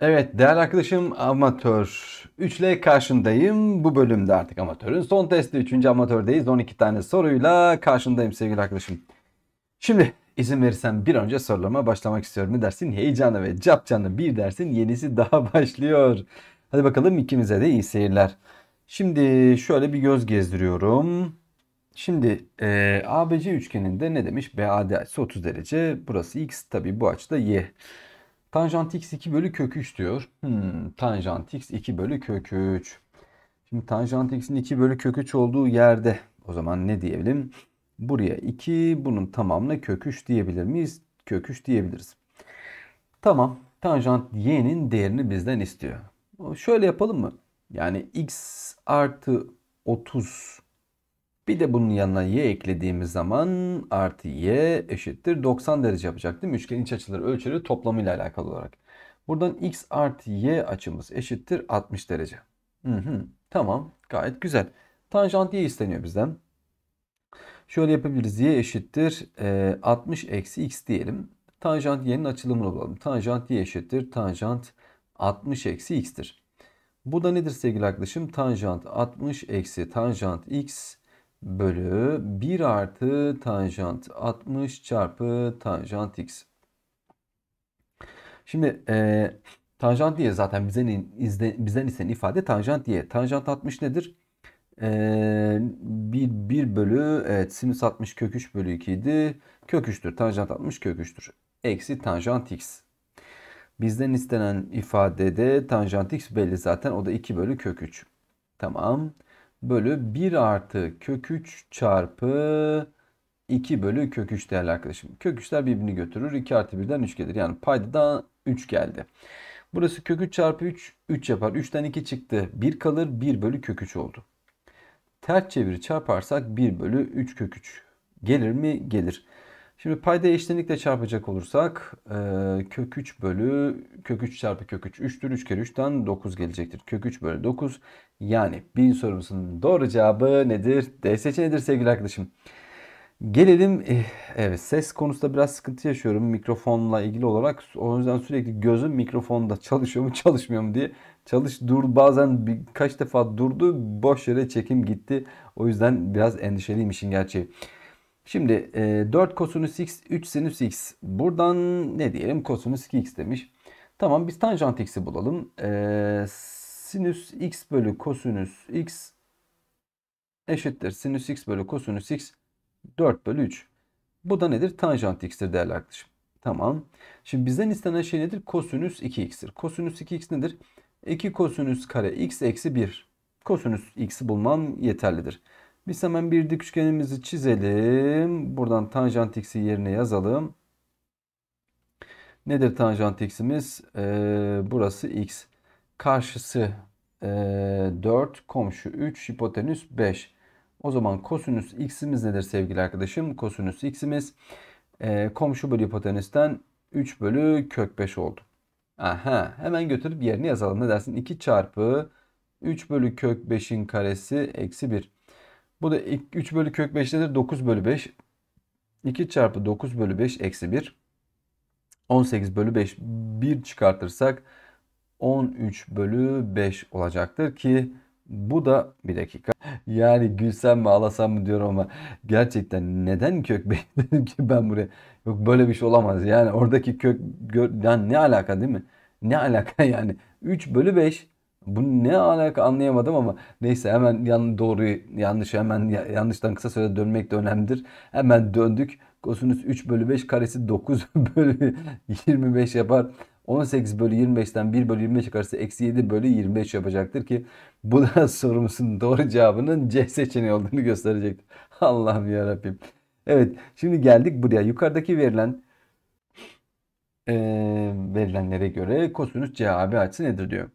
Evet değerli arkadaşım amatör 3'le karşındayım. Bu bölümde artık amatörün son testi 3. amatördeyiz. 12 tane soruyla karşındayım sevgili arkadaşım. Şimdi izin verirsen bir önce sorularıma başlamak istiyorum. Ne dersin? heyecanı ve capcanlı bir dersin yenisi daha başlıyor. Hadi bakalım ikimize de iyi seyirler. Şimdi şöyle bir göz gezdiriyorum. Şimdi e, ABC üçgeninde ne demiş? BAD açısı 30 derece. Burası X tabi bu açıda Y. Tanjant x 2 bölü kök 3 diyor. Hmm, tanjant x 2 bölü kök 3. Şimdi tanjant x'in 2 bölü kök 3 olduğu yerde o zaman ne diyelim? Buraya 2 bunun tamamına kök 3 diyebilir miyiz? Kök 3 diyebiliriz. Tamam. Tanjant y'nin değerini bizden istiyor. Şöyle yapalım mı? Yani x artı 30 bir de bunun yanına y eklediğimiz zaman artı y eşittir 90 derece yapacak değil mi? Üçgenin iç açıları ölçüleri toplamıyla alakalı olarak. Buradan x artı y açımız eşittir 60 derece. Hı hı. Tamam gayet güzel. Tanjant y isteniyor bizden. Şöyle yapabiliriz. y eşittir e, 60 eksi x diyelim. Tanjant y'nin açılımını bulalım. Tanjant y eşittir tanjant 60 eksi x'tir. Bu da nedir sevgili arkadaşım? Tanjant 60 eksi tanjant x bölü 1 artı tanjant 60 çarpı tanjant x. Şimdi e, tanjant diye zaten bizden, izle, bizden istenen ifade tanjant diye. Tanjant 60 nedir? E, bir 1 bölü evet, sinüs 60 kök 3 bölü 2 idi. Kök 3'tür. Tanjant 60 kök 3'tür. Eksi tanjant x. Bizden istenen ifadede tanjant x belli zaten. O da 2 bölü kök 3. Tamam bölü 1 artı kök 3 çarpı 2 bölü kök 3 değerli arkadaşım. Kök 3'ler birbirini götürür. 2 artı 1'den 3 gelir. Yani paydadan 3 geldi. Burası kök 3 çarpı 3, 3 yapar. 3'ten 2 çıktı. 1 kalır. 1 bölü kök 3 oldu. Ters çeviri çarparsak 1 bölü 3 kök 3. Gelir mi? Gelir. Şimdi payda eşitlikle çarpacak olursak e, kök 3 bölü kök 3 çarpı kök 3 3'tür. 3 kere 3'ten 9 gelecektir. Kök 3 bölü 9. Yani 1000 sorumuzun doğru cevabı nedir? D seçeneğidir sevgili arkadaşım. Gelelim eh, evet ses konusunda biraz sıkıntı yaşıyorum mikrofonla ilgili olarak. O yüzden sürekli gözüm mikrofonda çalışıyor mu çalışmıyor mu diye. Çalış dur bazen birkaç defa durdu boş yere çekim gitti. O yüzden biraz endişeliyim işin gerçeği. Şimdi e, 4 kosinüs x 3 sinüs x. Buradan ne diyelim kosinüs 2x demiş. Tamam biz tanjant x'i bulalım. E, sinüs x bölü kosinüs x eşittir. Sinüs x bölü kosinüs x 4 bölü 3. Bu da nedir? Tanjant x'tir değerli arkadaşım. Tamam. Şimdi bizden istenen şey nedir? Kosinüs 2x'tir. Kosinüs 2x nedir? 2 kosinüs kare x eksi 1. Kosinüs x'i bulmam yeterlidir. Biz hemen bir dik üçgenimizi çizelim. Buradan tanjant x'i yerine yazalım. Nedir tanjant x'imiz? Ee, burası x. Karşısı e, 4, komşu 3, hipotenüs 5. O zaman kosinüs x'imiz nedir sevgili arkadaşım? Kosinüs x'imiz e, komşu bölü hipotenüsten 3 bölü kök 5 oldu. Aha, hemen götürüp yerine yazalım. Ne dersin? 2 çarpı 3 bölü kök 5'in karesi eksi 1. Bu da 3 bölü kök 5'tedir. 9 bölü 5. 2 çarpı 9 bölü 5 eksi 1. 18 bölü 5 1 çıkartırsak 13 bölü 5 olacaktır ki bu da bir dakika. Yani gülsem mi ağlasam mı diyorum ama gerçekten neden kök 5 dedim ki ben buraya. Yok böyle bir şey olamaz. Yani oradaki kök gör, yani ne alaka değil mi? Ne alaka yani? 3 bölü 5 bu ne alaka anlayamadım ama neyse hemen yan doğruyu yanlış hemen yanlıştan kısa sürede dönmek de önemlidir. Hemen döndük. Kosinüs 3 bölü 5 karesi 9 bölü 25 yapar. 18 bölü 25'ten 1 bölü 25 karesi eksi 7 bölü 25 yapacaktır ki bu da sorumuzun doğru cevabının C seçeneği olduğunu gösterecektir. Allah'ım yarabbim. Evet şimdi geldik buraya. Yukarıdaki verilen e, verilenlere göre kosinüs CAB açısı nedir diyor.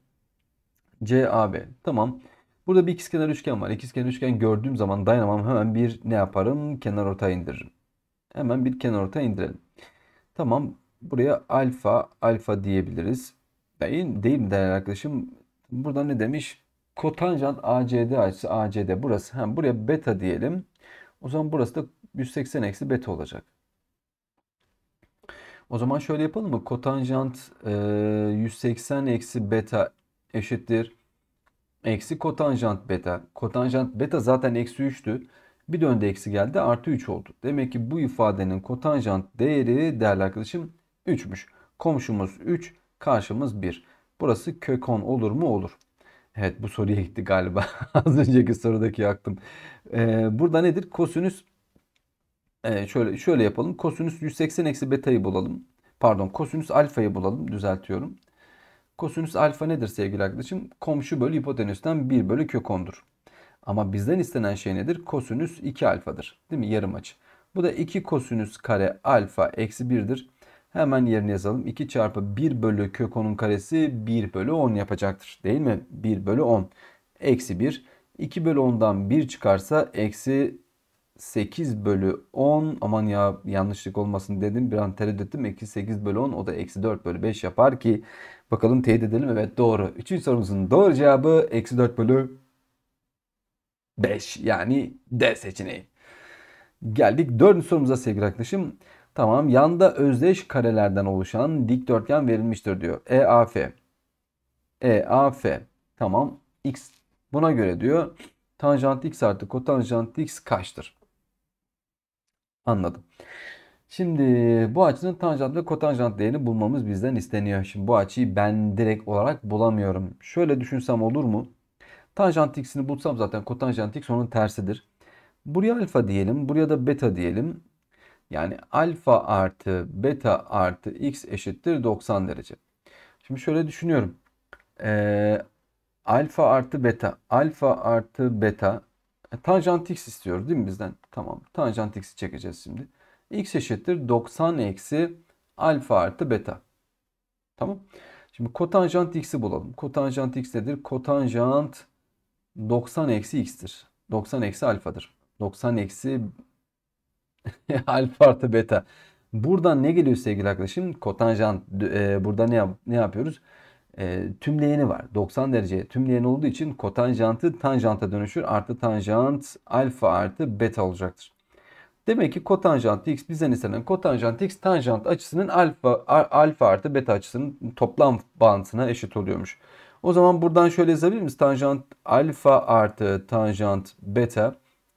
CAB. Tamam. Burada bir ikizkenar üçgen var. İkizkenar üçgen gördüğüm zaman dayanamam. Hemen bir ne yaparım? Kenar ortaya indiririm. Hemen bir kenar ortaya indirelim. Tamam. Buraya alfa, alfa diyebiliriz. Değil, değil mi değerli arkadaşım? Burada ne demiş? Kotanjant ACD açısı ACD burası. Hem buraya beta diyelim. O zaman burası da 180 eksi beta olacak. O zaman şöyle yapalım mı? Kotanjant e, 180 eksi beta eşittir. Eksi kotanjant beta. Kotanjant beta zaten eksi 3'tü. Bir döndü eksi geldi artı 3 oldu. Demek ki bu ifadenin kotanjant değeri değerli arkadaşım 3'müş. Komşumuz 3, karşımız 1. Burası kök 10 olur mu? Olur. Evet bu soruya gitti galiba. Az önceki sorudaki aklım. Ee, burada nedir? Kosinüs e, şöyle şöyle yapalım. Kosinüs 180 eksi beta'yı bulalım. Pardon kosinüs alfayı bulalım. Düzeltiyorum. Kosinüs alfa nedir sevgili arkadaşım? Komşu bölü hipotenüsten 1 bölü kök 10'dur. Ama bizden istenen şey nedir? Kosinüs 2 alfadır. Değil mi? Yarım açı. Bu da 2 kosinüs kare alfa eksi 1'dir. Hemen yerine yazalım. 2 çarpı 1 bölü kök 10'un karesi 1 bölü 10 yapacaktır. Değil mi? 1 bölü 10. Eksi 1. 2 bölü 10'dan 1 çıkarsa eksi 8 bölü 10 aman ya yanlışlık olmasın dedim bir an tereddüt ettim. Eksi 8 bölü 10 o da eksi 4 bölü 5 yapar ki bakalım teyit edelim. Evet doğru. Üçüncü sorumuzun doğru cevabı eksi 4 bölü 5 yani D seçeneği. Geldik dördüncü sorumuza sevgili arkadaşım. Tamam yanda özdeş karelerden oluşan dikdörtgen verilmiştir diyor. EAF. EAF. Tamam. X buna göre diyor tanjant x artı kotanjant x kaçtır? Anladım. Şimdi bu açının tanjant ve kotanjant değerini bulmamız bizden isteniyor. Şimdi bu açıyı ben direkt olarak bulamıyorum. Şöyle düşünsem olur mu? Tanjant x'ini bulsam zaten kotanjant x onun tersidir. Buraya alfa diyelim. Buraya da beta diyelim. Yani alfa artı beta artı x eşittir 90 derece. Şimdi şöyle düşünüyorum. Ee, alfa artı beta. Alfa artı beta e, tanjant x istiyor değil mi bizden? Tamam. Tanjant x'i çekeceğiz şimdi. x eşittir 90 eksi alfa artı beta. Tamam. Şimdi kotanjant x'i bulalım. Kotanjant x nedir? Kotanjant 90 eksi x'tir. 90 eksi alfadır. 90 eksi alfa artı beta. Buradan ne geliyor sevgili arkadaşım? Kotanjant e, burada ne, yap ne yapıyoruz? e, ee, tümleyeni var. 90 derece tümleyen olduğu için kotanjantı tanjanta dönüşür. Artı tanjant alfa artı beta olacaktır. Demek ki kotanjant x bizden istenen kotanjant x tanjant açısının alfa alfa artı beta açısının toplam bağıntısına eşit oluyormuş. O zaman buradan şöyle yazabilir miyiz? Tanjant alfa artı tanjant beta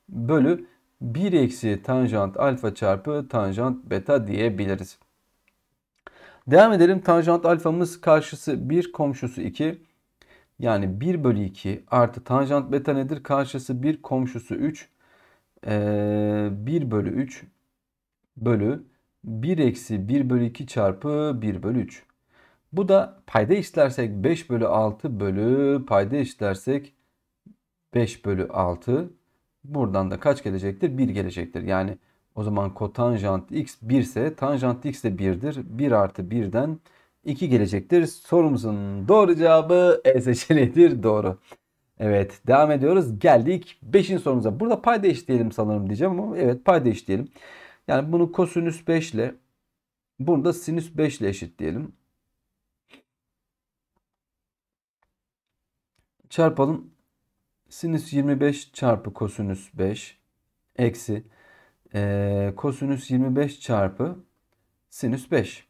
bölü 1 eksi tanjant alfa çarpı tanjant beta diyebiliriz. Devam edelim. Tanjant alfamız karşısı 1, komşusu 2. Yani 1 bölü 2 artı tanjant beta nedir? Karşısı 1, komşusu 3. Ee, 1 bölü 3 bölü 1 eksi 1 bölü 2 çarpı 1 bölü 3. Bu da payda işlersek 5 bölü 6 bölü payda işlersek 5 bölü 6. Buradan da kaç gelecektir? 1 gelecektir. Yani o zaman kotanjant x 1 ise tanjant x de 1'dir. 1 artı 1'den 2 gelecektir. Sorumuzun doğru cevabı E seçeneğidir. Doğru. Evet devam ediyoruz. Geldik 5. sorumuza. Burada pay değiştirelim sanırım diyeceğim ama evet pay değiştirelim. Yani bunu kosinüs 5 ile bunu da sinüs 5 ile eşitleyelim. Çarpalım. Sinüs 25 çarpı kosinüs 5 eksi e, kosinüs 25 çarpı sinüs 5.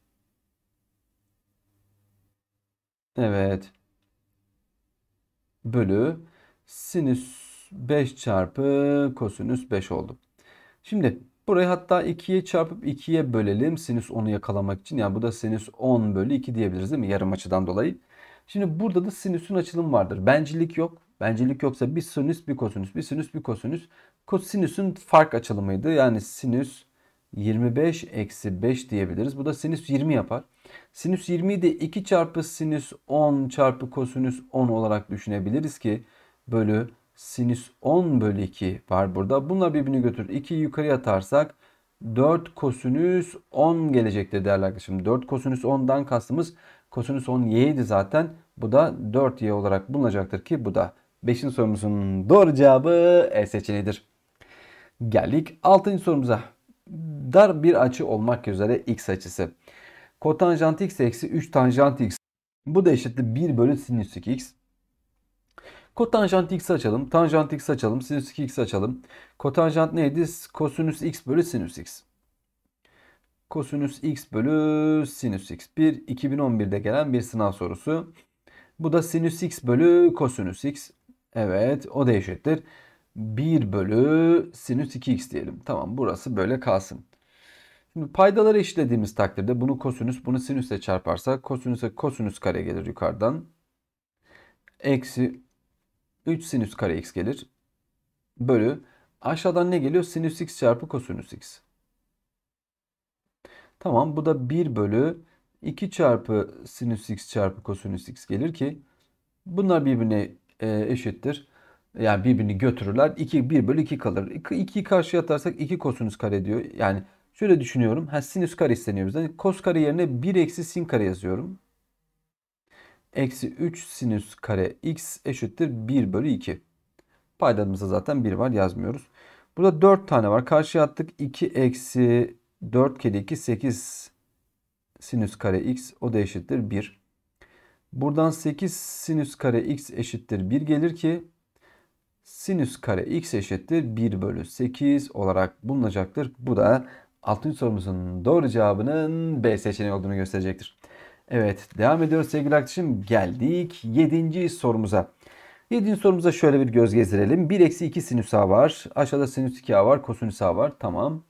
Evet. Bölü sinüs 5 çarpı kosinüs 5 oldu. Şimdi burayı hatta 2'ye çarpıp 2'ye bölelim. Sinüs 10'u yakalamak için. Yani bu da sinüs 10 bölü 2 diyebiliriz değil mi? Yarım açıdan dolayı. Şimdi burada da sinüsün açılımı vardır. Bencilik yok. Bencilik yoksa bir sinüs bir kosinüs bir sinüs bir kosinüs Kosinüsün fark açılımıydı. Yani sinüs 25 eksi 5 diyebiliriz. Bu da sinüs 20 yapar. Sinüs 20'yi de 2 çarpı sinüs 10 çarpı kosinüs 10 olarak düşünebiliriz ki bölü sinüs 10 bölü 2 var burada. Bunlar birbirini götürür. 2'yi yukarı atarsak 4 kosinüs 10 gelecektir değerli arkadaşım. 4 kosinüs 10'dan kastımız kosinüs 10 y'ydi zaten. Bu da 4y olarak bulunacaktır ki bu da 5. sorumuzun doğru cevabı E seçeneğidir. Geldik Altıncı sorumuza. Dar bir açı olmak üzere x açısı. Kotanjant x eksi 3 tanjant x. Bu da eşittir 1 bölü sinüs 2x. Kotanjant x açalım. Tanjant x açalım. Sinüs 2x açalım. Kotanjant neydi? Kosinüs x bölü sinüs x. Kosinüs x bölü sinüs x. Bir 2011'de gelen bir sınav sorusu. Bu da sinüs x bölü kosinüs x. Evet o da eşittir. 1 bölü sinüs 2x diyelim. Tamam burası böyle kalsın. Şimdi paydaları işlediğimiz takdirde bunu kosinüs bunu sinüsle çarparsa, kosinüse kosinüs kare gelir yukarıdan. Eksi 3 sinüs kare x gelir. Bölü aşağıdan ne geliyor? Sinüs x çarpı kosinüs x. Tamam bu da 1 bölü 2 çarpı sinüs x çarpı kosinüs x gelir ki bunlar birbirine e, eşittir. Yani birbirini götürürler. 2, 1 bölü 2 kalır. 2'yi karşıya atarsak 2 kosinüs kare diyor. Yani şöyle düşünüyorum. Ha, sinüs kare isteniyor bizden. Kos kare yerine 1 eksi sin kare yazıyorum. Eksi 3 sinüs kare x eşittir 1 bölü 2. Paydanımızda zaten 1 var yazmıyoruz. Burada 4 tane var. Karşıya attık. 2 eksi 4 kere 2 8 sinüs kare x o da eşittir 1. Buradan 8 sinüs kare x eşittir 1 gelir ki sinüs kare x eşittir 1 bölü 8 olarak bulunacaktır. Bu da 6. sorumuzun doğru cevabının B seçeneği olduğunu gösterecektir. Evet devam ediyoruz sevgili arkadaşım. Geldik 7. sorumuza. 7. sorumuza şöyle bir göz gezdirelim. 1 eksi 2 sinüs a var. Aşağıda sinüs 2 a var. Kosinüs a var. Tamam.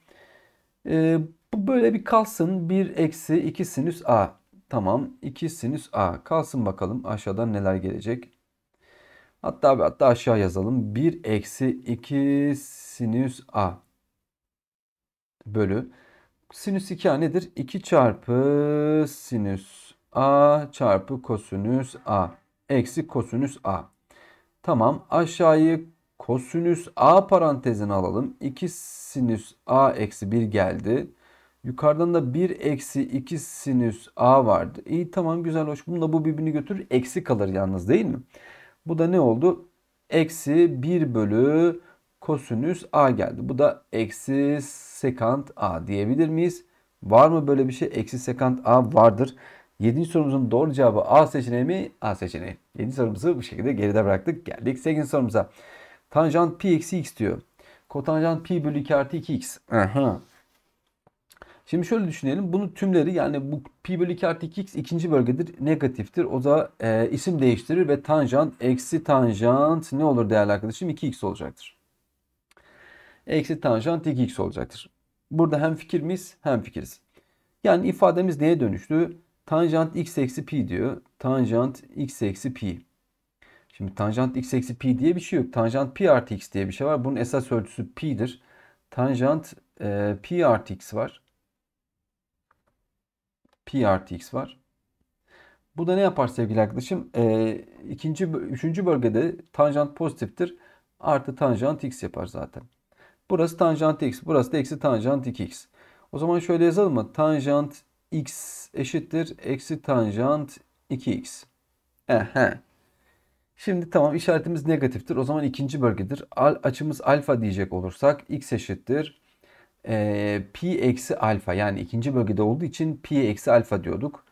Ee, bu böyle bir kalsın. 1 eksi 2 sinüs a. Tamam. 2 sinüs a. Kalsın bakalım Aşağıda neler gelecek. Hatta hatta aşağı yazalım. 1 eksi 2 sinüs a bölü. Sinüs 2a nedir? 2 çarpı sinüs a çarpı kosinüs a. Eksi kosinüs a. Tamam aşağıyı kosinüs a parantezine alalım. 2 sinüs a eksi 1 geldi. Yukarıdan da 1 eksi 2 sinüs a vardı. İyi tamam güzel hoş. Bununla bu birbirini götürür. Eksi kalır yalnız değil mi? Bu da ne oldu? Eksi 1 bölü kosinüs a geldi. Bu da eksi sekant a diyebilir miyiz? Var mı böyle bir şey? Eksi sekant a vardır. 7. sorumuzun doğru cevabı A seçeneği mi? A seçeneği. 7. sorumuzu bu şekilde geride bıraktık. Geldik 8. sorumuza. Tanjant pi eksi x diyor. Kotanjant pi bölü 2 artı 2x. Aha. Şimdi şöyle düşünelim. Bunu tümleri yani bu pi bölü 2 artı 2x ikinci bölgedir. Negatiftir. O da e, isim değiştirir ve tanjant eksi tanjant ne olur değerli arkadaşım? 2x olacaktır. Eksi tanjant 2x olacaktır. Burada hem fikir miyiz? Hem fikiriz. Yani ifademiz neye dönüştü? Tanjant x eksi pi diyor. Tanjant x eksi pi. Şimdi tanjant x eksi pi diye bir şey yok. Tanjant pi artı x diye bir şey var. Bunun esas ölçüsü pi'dir. Tanjant e, pi artı x var pi artı x var. Bu da ne yapar sevgili arkadaşım? E, ikinci, üçüncü bölgede tanjant pozitiftir. Artı tanjant x yapar zaten. Burası tanjant x. Burası da eksi tanjant 2x. O zaman şöyle yazalım mı? Tanjant x eşittir. Eksi tanjant 2x. Ehe. Şimdi tamam işaretimiz negatiftir. O zaman ikinci bölgedir. Al, açımız alfa diyecek olursak x eşittir e, pi eksi alfa yani ikinci bölgede olduğu için pi eksi alfa diyorduk.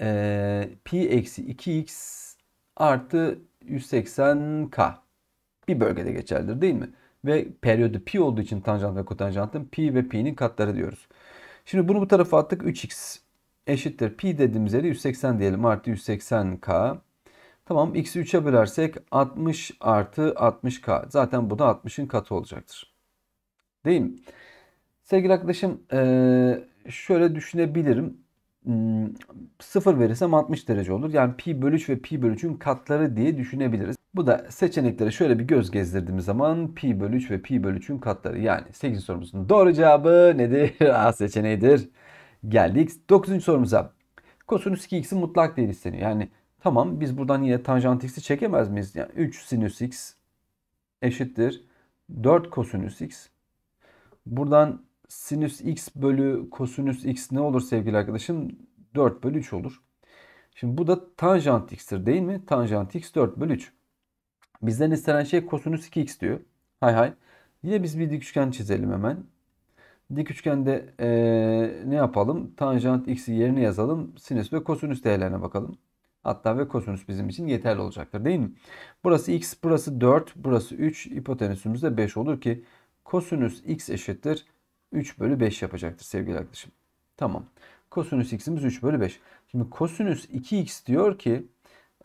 E, pi eksi 2x artı 180k bir bölgede geçerlidir değil mi? Ve periyodu pi olduğu için tanjant ve kotanjantın pi ve pi'nin katları diyoruz. Şimdi bunu bu tarafa attık 3x eşittir pi dediğimiz yere 180 diyelim artı 180k. Tamam x'i 3'e bölersek 60 artı 60k. Zaten bu da 60'ın katı olacaktır. Değil mi? Sevgili arkadaşım şöyle düşünebilirim. 0 hmm, verirsem 60 derece olur. Yani pi bölü 3 ve pi bölü 3'ün katları diye düşünebiliriz. Bu da seçeneklere şöyle bir göz gezdirdiğimiz zaman pi bölü 3 ve pi bölü 3'ün katları. Yani 8. sorumuzun doğru cevabı nedir? A seçeneğidir. Geldik 9. sorumuza. Kosinüs 2x'in mutlak değeri isteniyor. Yani tamam biz buradan yine tanjant x'i çekemez miyiz? Yani 3 sinüs x eşittir 4 kosinüs x. Buradan sinüs x bölü kosinüs x ne olur sevgili arkadaşım? 4 bölü 3 olur. Şimdi bu da tanjant x'tir değil mi? Tanjant x 4 bölü 3. Bizden istenen şey kosinüs 2x diyor. Hay hay. Yine biz bir dik üçgen çizelim hemen. Dik üçgende ee, ne yapalım? Tanjant x'i yerine yazalım. Sinüs ve kosinüs değerlerine bakalım. Hatta ve kosinüs bizim için yeterli olacaktır değil mi? Burası x, burası 4, burası 3, hipotenüsümüz de 5 olur ki kosinüs x eşittir 3 bölü 5 yapacaktır sevgili arkadaşım. Tamam. Kosinüs x'imiz 3 bölü 5. Şimdi kosinüs 2x diyor ki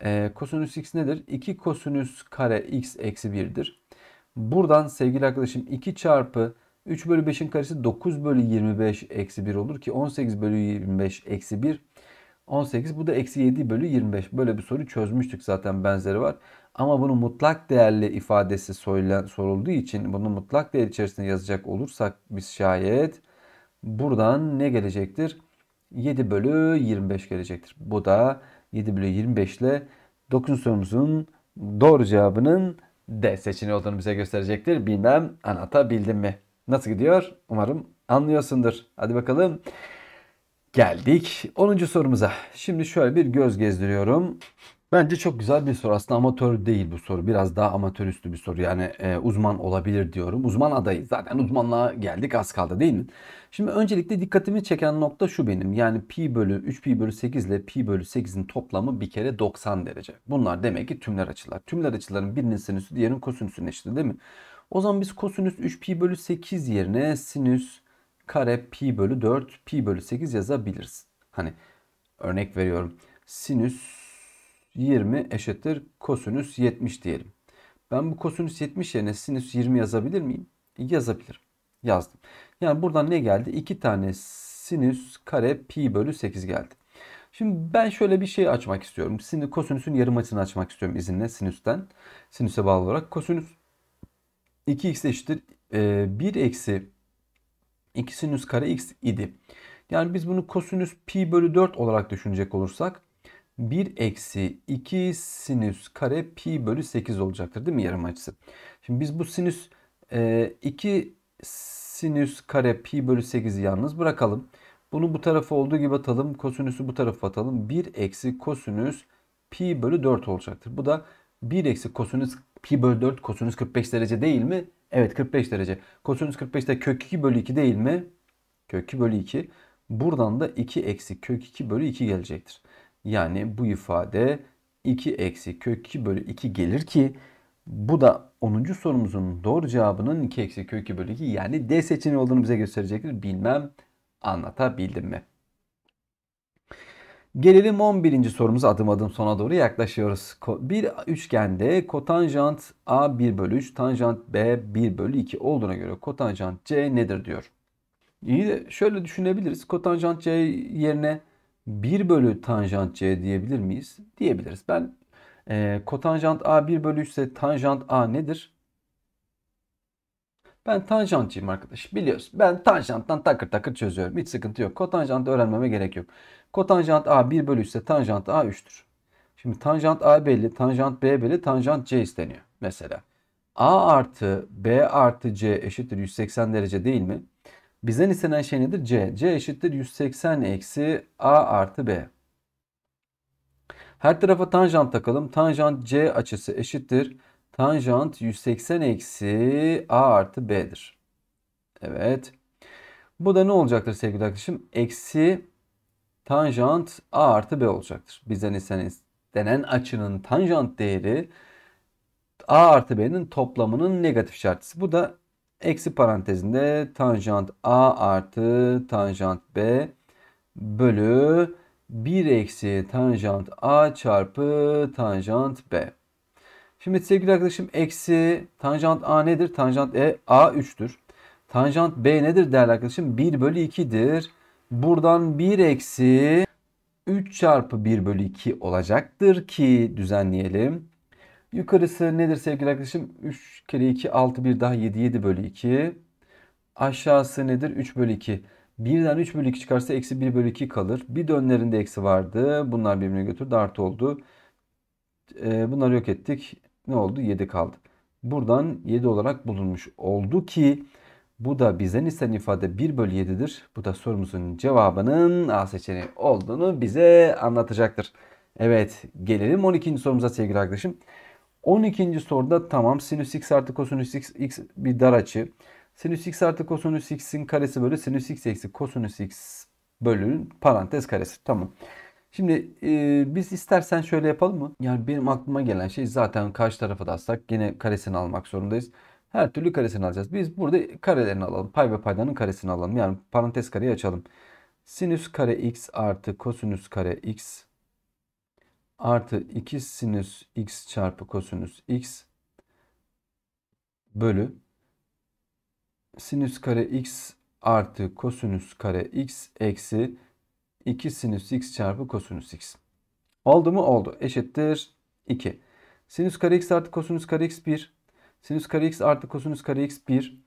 e, kosinüs x nedir? 2 kosinüs kare x eksi 1'dir. Buradan sevgili arkadaşım 2 çarpı 3 bölü 5'in karesi 9 bölü 25 eksi 1 olur ki 18 bölü 25 eksi 1 18 bu da eksi 7 bölü 25 böyle bir soru çözmüştük zaten benzeri var. Ama bunu mutlak değerli ifadesi sorulduğu için bunu mutlak değer içerisinde yazacak olursak biz şayet buradan ne gelecektir? 7 bölü 25 gelecektir. Bu da 7 bölü 25 ile 9. sorumuzun doğru cevabının D seçeneği olduğunu bize gösterecektir. Bilmem anlatabildim mi? Nasıl gidiyor? Umarım anlıyorsundur. Hadi bakalım. Geldik 10. sorumuza. Şimdi şöyle bir göz gezdiriyorum. Bence çok güzel bir soru. Aslında amatör değil bu soru. Biraz daha amatörüstü bir soru. Yani e, uzman olabilir diyorum. Uzman adayız. Zaten uzmanlığa geldik az kaldı değil mi? Şimdi öncelikle dikkatimi çeken nokta şu benim. Yani pi bölü 3 pi bölü 8 ile pi bölü 8'in toplamı bir kere 90 derece. Bunlar demek ki tümler açılar. Tümler açıların birinin sinüsü diğerinin kosinüsüne eşittir değil mi? O zaman biz kosinüs 3 pi bölü 8 yerine sinüs kare pi bölü 4 pi bölü 8 yazabiliriz. Hani örnek veriyorum. Sinüs 20 eşittir kosinüs 70 diyelim. Ben bu kosinüs 70 yerine sinüs 20 yazabilir miyim? Yazabilirim. Yazdım. Yani buradan ne geldi? 2 tane sinüs kare pi bölü 8 geldi. Şimdi ben şöyle bir şey açmak istiyorum. Sinüs, kosinüsün yarım açını açmak istiyorum izinle sinüsten. Sinüse bağlı olarak kosinüs 2x eşittir 1 e, eksi 2 sinüs kare x idi. Yani biz bunu kosinüs pi bölü 4 olarak düşünecek olursak 1 eksi 2 sinüs kare pi bölü 8 olacaktır değil mi yarım açısı? Şimdi biz bu sinüs e, 2 sinüs kare pi bölü 8'i yalnız bırakalım. Bunu bu tarafa olduğu gibi atalım. Kosinüsü bu tarafa atalım. 1 eksi kosinüs pi bölü 4 olacaktır. Bu da 1 eksi kosinüs pi bölü 4 kosinüs 45 derece değil mi? Evet 45 derece. Kosinüs 45 45'te kök 2 bölü 2 değil mi? Kök 2 bölü 2. Buradan da 2 eksi kök 2 bölü 2 gelecektir. Yani bu ifade 2 eksi kök 2 bölü 2 gelir ki bu da 10. sorumuzun doğru cevabının 2 eksi kök 2 bölü 2 yani D seçeneği olduğunu bize gösterecektir. Bilmem anlatabildim mi? Gelelim 11. sorumuza adım adım sona doğru yaklaşıyoruz. Bir üçgende kotanjant A 1 bölü 3, tanjant B 1 bölü 2 olduğuna göre kotanjant C nedir diyor. İyi de şöyle düşünebiliriz. Kotanjant C yerine 1 bölü tanjant c diyebilir miyiz? Diyebiliriz. Ben e, kotanjant a 1 bölü 3 ise tanjant a nedir? Ben tanjantçıyım arkadaş. Biliyoruz. Ben tanjanttan takır takır çözüyorum. Hiç sıkıntı yok. Kotanjant öğrenmeme gerek yok. Kotanjant a 1 bölü 3 ise tanjant a 3'tür. Şimdi tanjant a belli, tanjant b belli, tanjant c isteniyor mesela. a artı b artı c eşittir 180 derece değil mi? Bizden istenen şey nedir? C. C eşittir 180 eksi A artı B. Her tarafa tanjant takalım. Tanjant C açısı eşittir. Tanjant 180 eksi A artı B'dir. Evet. Bu da ne olacaktır sevgili arkadaşım? Eksi tanjant A artı B olacaktır. Bizden istenen, istenen açının tanjant değeri A artı B'nin toplamının negatif şartısı. Bu da Eksi parantezinde tanjant A artı tanjant B bölü 1 eksi tanjant A çarpı tanjant B. Şimdi sevgili arkadaşım eksi tanjant A nedir? Tanjant E A 3'tür. Tanjant B nedir değerli arkadaşım? 1 bölü 2'dir. Buradan 1 eksi 3 çarpı 1 bölü 2 olacaktır ki düzenleyelim. Yukarısı nedir sevgili arkadaşım? 3 kere 2 6 1 daha 7 7 bölü 2. Aşağısı nedir? 3 bölü 2. Birden 3 bölü 2 çıkarsa eksi 1 bölü 2 kalır. Bir de eksi vardı. Bunlar birbirine götürdü. Artı oldu. E, bunları yok ettik. Ne oldu? 7 kaldı. Buradan 7 olarak bulunmuş oldu ki bu da bize nisan ifade 1 bölü 7'dir. Bu da sorumuzun cevabının A seçeneği olduğunu bize anlatacaktır. Evet gelelim 12. sorumuza sevgili arkadaşım. 12. soruda tamam sinüs x artı kosinüs x, x bir dar açı. Sinüs x artı kosinüs x'in karesi bölü sinüs x eksi kosinüs x bölünün parantez karesi. Tamam. Şimdi e, biz istersen şöyle yapalım mı? Yani benim aklıma gelen şey zaten karşı tarafa da alsak yine karesini almak zorundayız. Her türlü karesini alacağız. Biz burada karelerini alalım. Pay ve paydanın karesini alalım. Yani parantez kareyi açalım. Sinüs kare x artı kosinüs kare x artı 2 sinüs x çarpı kosinüs x bölü sinüs kare x artı kosinüs kare x eksi 2 sinüs x çarpı kosinüs x. Oldu mu? Oldu. Eşittir 2. Sinüs kare x artı kosinüs kare x 1. Sinüs kare x artı kosinüs kare x 1.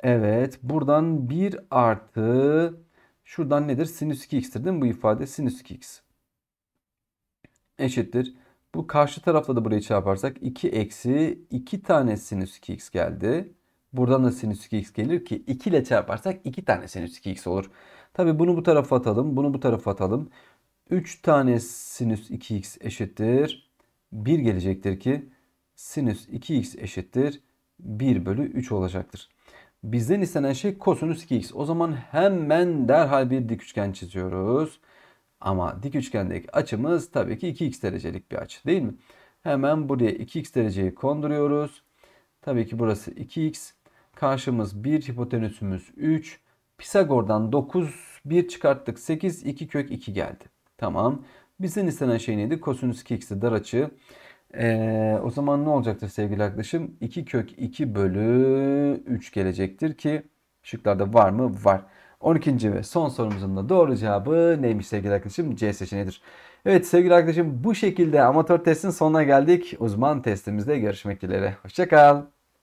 Evet. Buradan 1 artı şuradan nedir? Sinüs 2x'tir değil mi bu ifade? Sinüs 2x eşittir. Bu karşı tarafla da burayı çarparsak 2 eksi 2 tane sinüs 2x geldi. Buradan da sinüs 2x gelir ki 2 ile çarparsak 2 tane sinüs 2x olur. Tabi bunu bu tarafa atalım. Bunu bu tarafa atalım. 3 tane sinüs 2x eşittir. 1 gelecektir ki sinüs 2x eşittir. 1 bölü 3 olacaktır. Bizden istenen şey kosinüs 2x. O zaman hemen derhal bir dik üçgen çiziyoruz. Ama dik üçgendeki açımız tabii ki 2x derecelik bir açı değil mi? Hemen buraya 2x dereceyi konduruyoruz. Tabii ki burası 2x. Karşımız 1, hipotenüsümüz 3. Pisagor'dan 9, 1 çıkarttık 8, 2 kök 2 geldi. Tamam. Bizden istenen şey neydi? Kosinüs 2x'ti dar açı. Ee, o zaman ne olacaktır sevgili arkadaşım? 2 kök 2 bölü 3 gelecektir ki şıklarda var mı? Var. 12. ve son sorumuzun da doğru cevabı neymiş sevgili arkadaşım? C seçeneğidir. Evet sevgili arkadaşım bu şekilde amatör testin sonuna geldik. Uzman testimizde görüşmek dileğiyle. Hoşçakal.